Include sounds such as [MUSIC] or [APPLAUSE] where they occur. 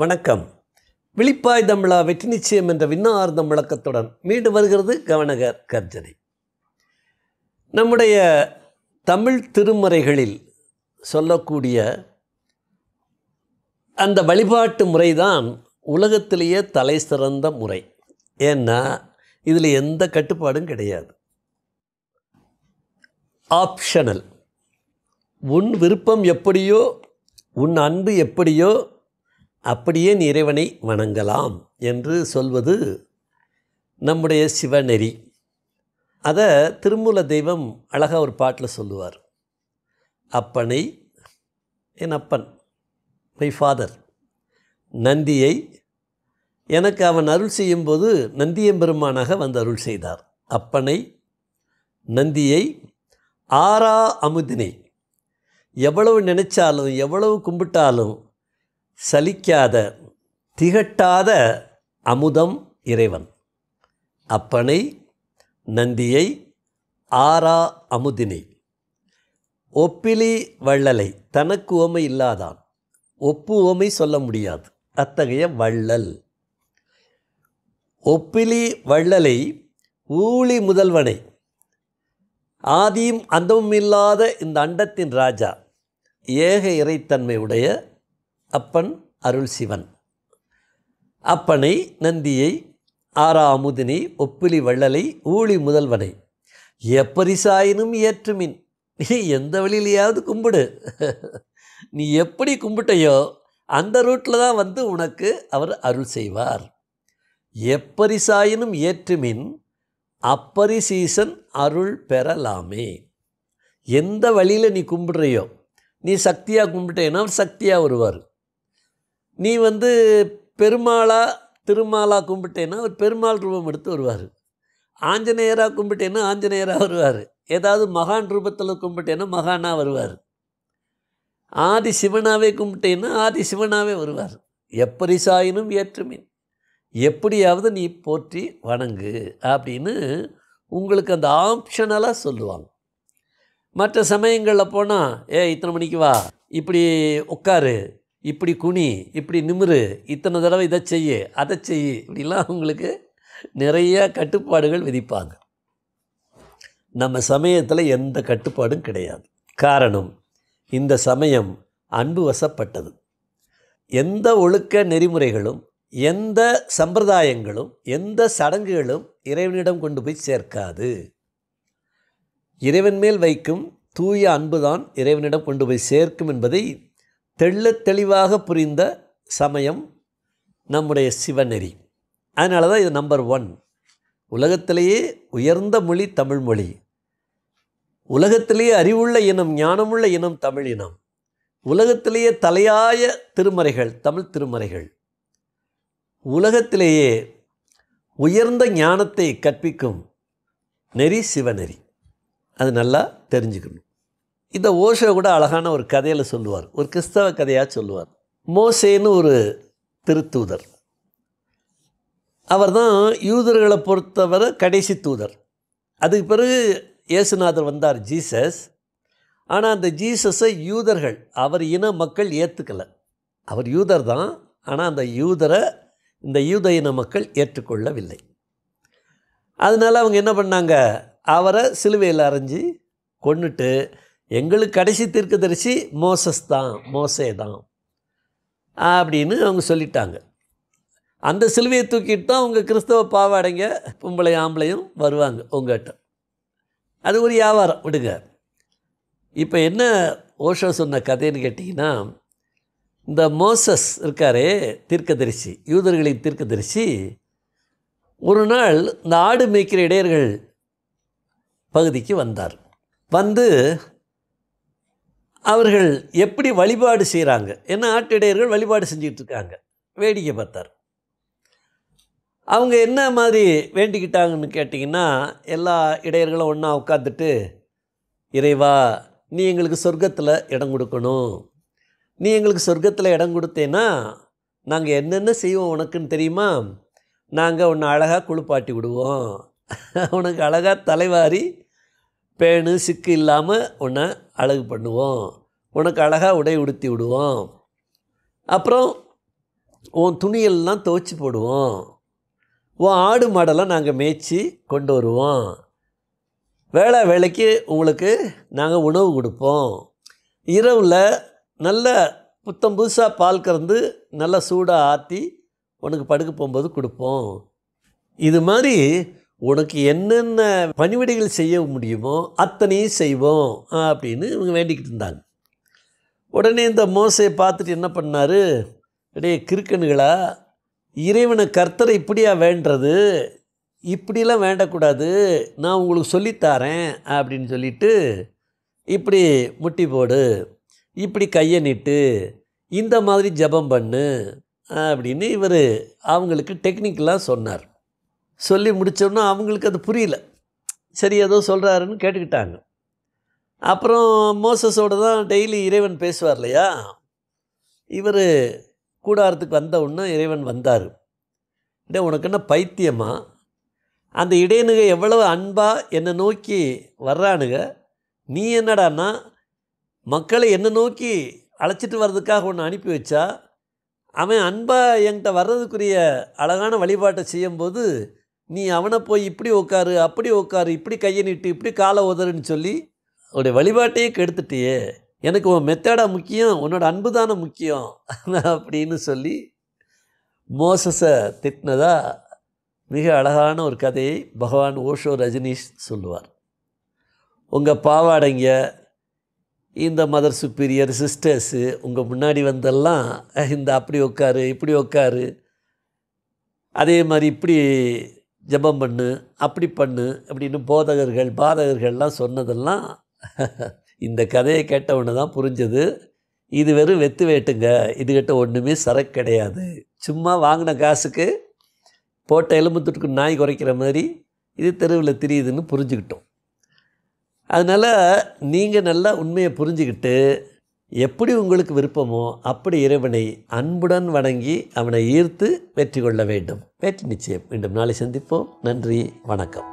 வணக்கம் விழிப்பாய் தமிழா வெற்றி நிச்சயம் என்ற விண்ணார்ந்த முழக்கத்துடன் மீண்டு வருகிறது கவனகர் கர்ஜனை நம்முடைய தமிழ் திருமறைகளில் சொல்லக்கூடிய அந்த வழிபாட்டு முறைதான் உலகத்திலேயே தலை சிறந்த முறை ஏன்னா இதில் எந்த கட்டுப்பாடும் கிடையாது ஆப்ஷனல் உன் விருப்பம் எப்படியோ உன் அன்பு எப்படியோ அப்படியே இறைவனை வணங்கலாம் என்று சொல்வது நம்முடைய சிவநெறி அதை திருமூல தெய்வம் அழகாக ஒரு பாட்டில் சொல்லுவார் அப்பனை என் அப்பன் மை ஃபாதர் நந்தியை எனக்கு அவன் அருள் செய்யும்போது நந்தியம்பெருமானாக வந்து அருள் செய்தார் அப்பனை நந்தியை ஆறா அமுதினை எவ்வளவு நினைச்சாலும் எவ்வளவு கும்பிட்டாலும் சலிக்காத திகட்டாத அமுதம் இறைவன் அப்பனை நந்தியை ஆரா அமுதினை ஒப்பிலி வள்ளலை தனக்கு ஓமை இல்லாதான் ஒப்பு ஓமை சொல்ல முடியாது அத்தகைய வள்ளல் ஒப்பிலி வள்ளலை ஊழி முதல்வனை ஆதியும் அந்தமும் இல்லாத இந்த அண்டத்தின் ராஜா ஏக இறைத்தன்மையுடைய அப்பன் அருள் சிவன் அப்பனை நந்தியை ஆறா அமுதினை ஒப்பிலி வள்ளலை ஊழி முதல்வனை எப்பரிசாயினும் ஏற்றுமின் நீ எந்த வழியிலையாவது கும்பிடு நீ எப்படி கும்பிட்டையோ அந்த ரூட்டில் தான் வந்து உனக்கு அவர் அருள் செய்வார் எப்பரிசாயினும் ஏற்றுமின் அப்பரிசீசன் அருள் பெறலாமே எந்த வழியில் நீ கும்பிடுறையோ நீ சக்தியாக கும்பிட்டேன்னா சக்தியாக வருவார் நீ வந்து பெருமாளா திருமாலாக கும்பிட்டேன்னா ஒரு பெருமாள் ரூபம் எடுத்து வருவார் ஆஞ்சநேயராக கும்பிட்டேன்னா ஆஞ்சநேயராக வருவார் ஏதாவது மகான் ரூபத்தில் கும்பிட்டேன்னா மகானாக வருவார் ஆதி சிவனாவே கும்பிட்டேன்னா ஆதி சிவனாவே வருவார் எப்படி சாயினும் ஏற்றுமின் எப்படியாவது நீ போற்றி வணங்கு அப்படின்னு உங்களுக்கு அந்த ஆப்ஷனலாக சொல்லுவாங்க மற்ற சமயங்களில் போனால் ஏ இத்தனை மணிக்கு வா இப்படி உட்காரு இப்படி குனி இப்படி நிமிரு இத்தனை தடவை இதை செய்ய அதை செய்ய இப்படிலாம் அவங்களுக்கு நிறைய கட்டுப்பாடுகள் விதிப்பாங்க நம்ம சமயத்தில் எந்த கட்டுப்பாடும் கிடையாது காரணம் இந்த சமயம் அன்பு வசப்பட்டது எந்த ஒழுக்க நெறிமுறைகளும் எந்த சம்பிரதாயங்களும் எந்த சடங்குகளும் இறைவனிடம் கொண்டு போய் சேர்க்காது இறைவன் மேல் வைக்கும் தூய அன்புதான் இறைவனிடம் கொண்டு போய் சேர்க்கும் என்பதை தெள்ள தெளிவாக புரிந்த சமயம் நம்முடைய சிவநெறி அதனால தான் இது நம்பர் ஒன் உலகத்திலேயே உயர்ந்த மொழி தமிழ் மொழி உலகத்திலேயே அறிவுள்ள இனம் ஞானமுள்ள இனம் தமிழ் இனம் உலகத்திலேயே தலையாய திருமறைகள் தமிழ் திருமறைகள் உலகத்திலேயே உயர்ந்த ஞானத்தை கற்பிக்கும் நெறி சிவநெறி அது நல்லா தெரிஞ்சுக்கணும் இந்த ஓஷோ கூட அழகான ஒரு கதையில் சொல்லுவார் ஒரு கிறிஸ்தவ கதையாக சொல்லுவார் மோசேன்னு ஒரு திருத்தூதர் அவர் தான் யூதர்களை பொறுத்தவரை கடைசி தூதர் அதுக்கு பிறகு இயேசுநாதர் வந்தார் ஜீசஸ் ஆனால் அந்த ஜீசஸை யூதர்கள் அவர் இன மக்கள் ஏற்றுக்கலை அவர் யூதர் தான் ஆனால் அந்த யூதரை இந்த யூத இன மக்கள் ஏற்றுக்கொள்ளவில்லை அதனால் அவங்க என்ன பண்ணாங்க அவரை சிலுவையில் அரைஞ்சி கொண்டுட்டு எங்களுக்கு கடைசி தரிசி மோசஸ் தான் மோசே தான் அப்படின்னு அவங்க சொல்லிட்டாங்க அந்த சிலுவையை தூக்கிட்டு தான் உங்கள் கிறிஸ்தவ பாவாடைங்க பொம்பளை ஆம்பளையும் வருவாங்க உங்கள்கிட்ட அது ஒரு வியாபாரம் விடுங்க இப்போ என்ன ஓஷோ சொன்ன கதைன்னு கேட்டிங்கன்னா இந்த மோசஸ் இருக்காரே தீர்க்கதரிசி யூதர்களின் தீர்க்கதரிசி ஒரு நாள் இந்த ஆடு மேய்க்கிற இடையர்கள் பகுதிக்கு வந்தார் வந்து அவர்கள் எப்படி வழிபாடு செய்கிறாங்க ஏன்னா ஆட்டிடையர்கள் வழிபாடு செஞ்சுக்கிட்டு இருக்காங்க வேடிக்கை பார்த்தார் அவங்க என்ன மாதிரி வேண்டிக்கிட்டாங்கன்னு கேட்டிங்கன்னா எல்லா இடையர்களும் ஒன்றா உட்காந்துட்டு இறைவா நீ எங்களுக்கு சொர்க்கத்தில் இடம் கொடுக்கணும் நீ எங்களுக்கு சொர்க்கத்தில் இடம் கொடுத்தேன்னா நாங்கள் என்னென்ன செய்வோம் உனக்குன்னு தெரியுமா நாங்கள் உன்னை அழகாக குளிப்பாட்டி விடுவோம் உனக்கு அழகாக தலைவாரி பேணு சிக்கு இல்லாமல் உன்னை அழகு பண்ணுவோம் உனக்கு அழகாக உடை உடுத்தி விடுவோம் அப்புறம் உன் துணியெல்லாம் துவைச்சி போடுவோம் உன் ஆடு மாடெல்லாம் நாங்கள் மேய்ச்சி கொண்டு வருவோம் வேலை வேலைக்கு உங்களுக்கு நாங்கள் உணவு கொடுப்போம் இரவில் நல்ல புத்தம் புதுசாக பால் கறந்து நல்லா சூடாக ஆற்றி உனக்கு படுக்க போகும்போது கொடுப்போம் இது மாதிரி உனக்கு என்னென்ன பணிவிடைகள் செய்ய முடியுமோ அத்தனையும் செய்வோம் அப்படின்னு இவங்க வேண்டிக்கிட்டு இருந்தாங்க உடனே இந்த மோசையை பார்த்துட்டு என்ன பண்ணார் அப்படியே கிறுக்கணுகளா இறைவனை கர்த்தரை இப்படியா வேண்டுறது இப்படிலாம் வேண்டக்கூடாது நான் உங்களுக்கு சொல்லித்தாரேன் அப்படின்னு சொல்லிட்டு இப்படி முட்டி போடு இப்படி கையை நிட்டு இந்த மாதிரி ஜபம் பண்ணு அப்படின்னு இவர் அவங்களுக்கு டெக்னிக்கலாக சொன்னார் சொல்லி முடித்தோம்னா அவங்களுக்கு அது புரியல சரி ஏதோ சொல்கிறாருன்னு கேட்டுக்கிட்டாங்க அப்புறம் மோசஸோடு தான் டெய்லி இறைவன் பேசுவார் இல்லையா இவர் கூடாரத்துக்கு வந்த உடனே இறைவன் வந்தார் இல்லை உனக்கு என்ன பைத்தியமாக அந்த இடையனுக எவ்வளவு அன்பாக என்னை நோக்கி வர்றானுங்க நீ என்னடான்னா மக்களை என்னை நோக்கி அழைச்சிட்டு வர்றதுக்காக ஒன்று அனுப்பி வச்சா அவன் அன்பாக என்கிட்ட வர்றதுக்குரிய அழகான வழிபாட்டை செய்யும்போது நீ அவனை போய் இப்படி உட்காரு அப்படி உட்காரு இப்படி கையை நீட்டு இப்படி காலை உதறுன்னு சொல்லி அவருடைய வழிபாட்டையே கெடுத்துட்டியே எனக்கு உன் மெத்தடாக முக்கியம் உன்னோட அன்பு தானே முக்கியம் [LAUGHS] அப்படின்னு சொல்லி மோசஸை திட்டினதா மிக அழகான ஒரு கதையை பகவான் ஓஷோ ரஜினிஷ் சொல்லுவார் உங்கள் பாவாடைங்க இந்த மதர் சுப்பீரியர் சிஸ்டர்ஸு உங்கள் முன்னாடி வந்தெல்லாம் இந்த அப்படி உட்காரு இப்படி உட்காரு அதே மாதிரி இப்படி ஜபம் பண்ணு அப்படி பண்ணு அப்படின்னு போதகர்கள் பாதகர்கள்லாம் சொன்னதெல்லாம் [LAUGHS] இந்த கதையை கேட்டவொன்னு தான் புரிஞ்சது இது வெறும் வெத்து வேட்டுங்க இதுகிட்ட ஒன்றுமே சரக்கு கிடையாது சும்மா வாங்கின காசுக்கு போட்ட எலும்புத்துக்கு நாய் குறைக்கிற மாதிரி இது தெருவில் தெரியுதுன்னு புரிஞ்சுக்கிட்டோம் அதனால் நீங்கள் நல்லா உண்மையை புரிஞ்சுக்கிட்டு எப்படி உங்களுக்கு விருப்பமோ அப்படி இறைவனை அன்புடன் வணங்கி அவனை ஈர்த்து வெற்றி கொள்ள வேண்டும் வெற்றி நிச்சயம் மீண்டும் நாளை சந்திப்போம் நன்றி வணக்கம்